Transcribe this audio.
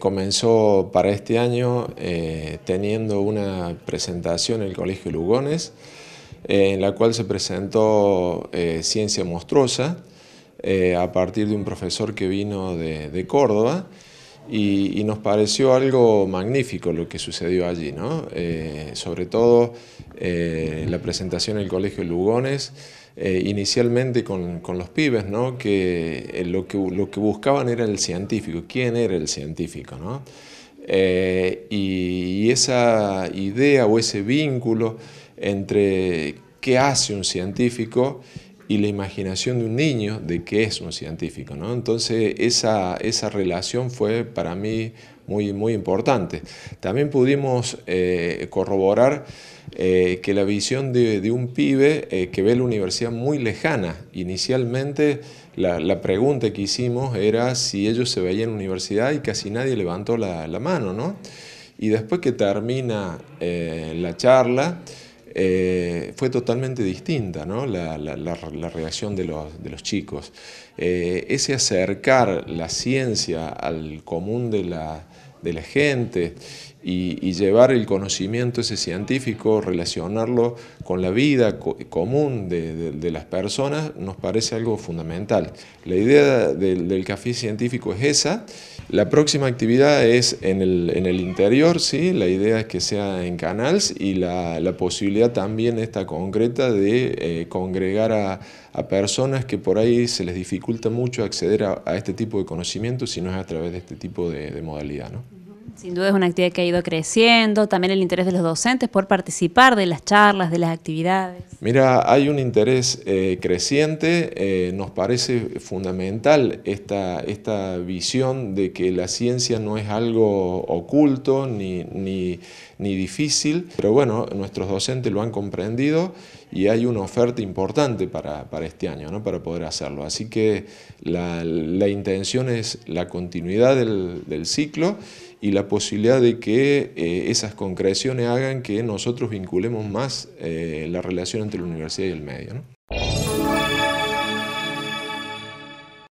Comenzó para este año eh, teniendo una presentación en el Colegio Lugones, eh, en la cual se presentó eh, Ciencia Monstruosa, a partir de un profesor que vino de Córdoba, y, nos pareció algo magnífico lo que sucedió allí, ¿no? Eh, sobre todo eh, la presentación en el Colegio Lugones, eh, inicialmente con, con, los pibes, ¿no? que, lo que lo que buscaban era el científico, quién era el científico. ¿no? y esa idea o ese vínculo entre qué hace un científico y la imaginación de un niño de qué es un científico. ¿no? Entonces esa, esa relación fue para mí muy, muy importante. También pudimos eh, corroborar eh, que la visión de, un pibe eh, que ve la universidad muy lejana, inicialmente la, la, pregunta que hicimos era si ellos se veían en la universidad y casi nadie levantó la, la mano. ¿no? Y después que termina la charla, eh, fue totalmente distinta ¿no? la, reacción de los, chicos. Eh, ese acercar la ciencia al común de la, de la gente y, llevar el conocimiento ese científico, relacionarlo con la vida común de, las personas, nos parece algo fundamental. La idea del café científico es esa. La próxima actividad es en el, interior, ¿sí? la idea es que sea en Canals y la, posibilidad también está concreta de eh, congregar a, personas que por ahí se les dificulta mucho acceder a, este tipo de conocimiento si no es a través de este tipo de, modalidad. Sin duda es una actividad que ha ido creciendo, también el interés de los docentes por participar de las charlas, de las actividades. Mira, hay un interés eh, creciente, eh, nos parece fundamental esta, visión de que la ciencia no es algo oculto ni, difícil, pero bueno, nuestros docentes lo han comprendido y hay una oferta importante para, este año, para poder hacerlo. Así que la, intención es la continuidad del, del ciclo y la posibilidad de que eh, esas concreciones hagan que nosotros vinculemos más eh, la relación entre la universidad y el medio.